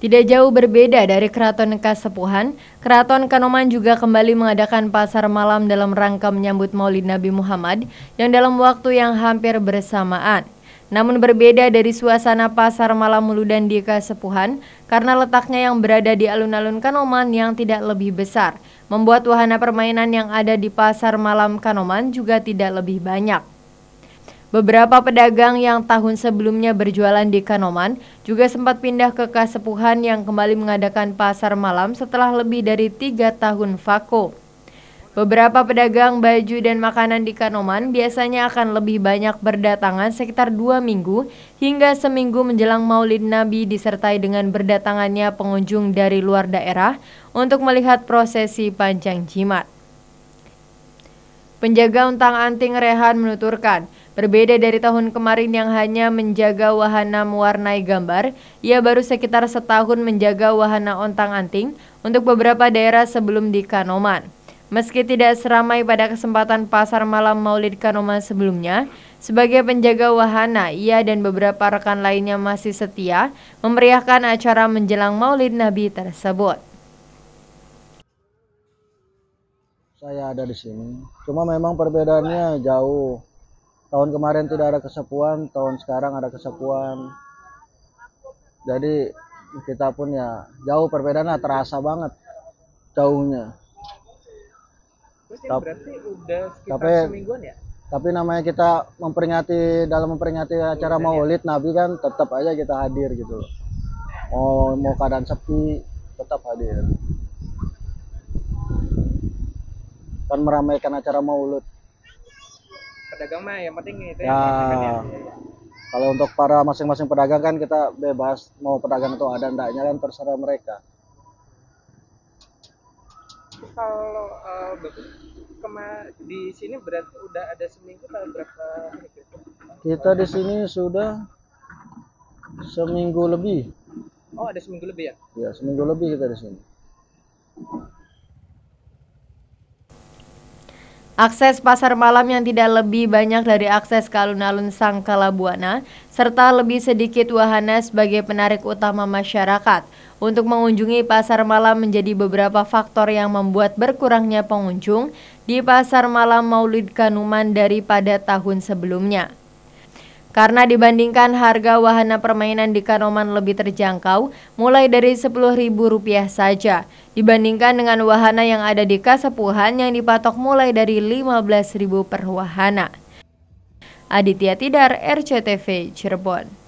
Tidak jauh berbeda dari Keraton Kasepuhan, Keraton Kanoman juga kembali mengadakan pasar malam dalam rangka menyambut Maulid Nabi Muhammad yang dalam waktu yang hampir bersamaan. Namun berbeda dari suasana pasar malam Muludan di Kasepuhan karena letaknya yang berada di alun-alun Kanoman yang tidak lebih besar, membuat wahana permainan yang ada di pasar malam Kanoman juga tidak lebih banyak. Beberapa pedagang yang tahun sebelumnya berjualan di Kanoman juga sempat pindah ke Kasepuhan yang kembali mengadakan pasar malam setelah lebih dari tiga tahun vakum. Beberapa pedagang baju dan makanan di Kanoman biasanya akan lebih banyak berdatangan sekitar dua minggu hingga seminggu menjelang maulid Nabi disertai dengan berdatangannya pengunjung dari luar daerah untuk melihat prosesi panjang jimat. Penjaga untang-anting Rehan menuturkan, Berbeda dari tahun kemarin yang hanya menjaga wahana mewarnai gambar, ia baru sekitar setahun menjaga wahana ontang-anting untuk beberapa daerah sebelum di Kanoman. Meski tidak seramai pada kesempatan pasar malam Maulid Kanoman sebelumnya, sebagai penjaga wahana, ia dan beberapa rekan lainnya masih setia memeriahkan acara menjelang Maulid Nabi tersebut. Saya ada di sini, cuma memang perbedaannya jauh tahun kemarin tidak ada kesepuan tahun sekarang ada kesepuan jadi kita pun ya jauh perbedaan perbedaannya terasa banget jauhnya tapi, udah tapi, semingguan ya? Tapi namanya kita memperingati dalam memperingati acara Udah, iya, iya. Maulid ya. Nabi kan tetap aja kita hadir gitu loh. Mau mau keadaan sepi tetap hadir. Kan meramaikan acara Maulid dagang mah yang penting itu ya. ya. Kalau untuk para masing-masing pedagang kan kita bebas mau pedagang itu ada ndaknya kan terserah mereka. Kalau uh, kema di sini berat udah ada seminggu atau berapa gitu? Kita di sini sudah seminggu lebih. Oh, ada seminggu lebih ya? ya seminggu lebih kita di sini. Akses pasar malam yang tidak lebih banyak dari akses kalun alun-alun Sangkala serta lebih sedikit wahana sebagai penarik utama masyarakat. Untuk mengunjungi pasar malam menjadi beberapa faktor yang membuat berkurangnya pengunjung di pasar malam Maulid Kanuman daripada tahun sebelumnya. Karena dibandingkan harga wahana permainan di Kanoman lebih terjangkau, mulai dari Rp10.000 saja, dibandingkan dengan wahana yang ada di Kasepuhan yang dipatok mulai dari Rp15.000 per wahana. Aditya Tidar, RCTV, Cirebon.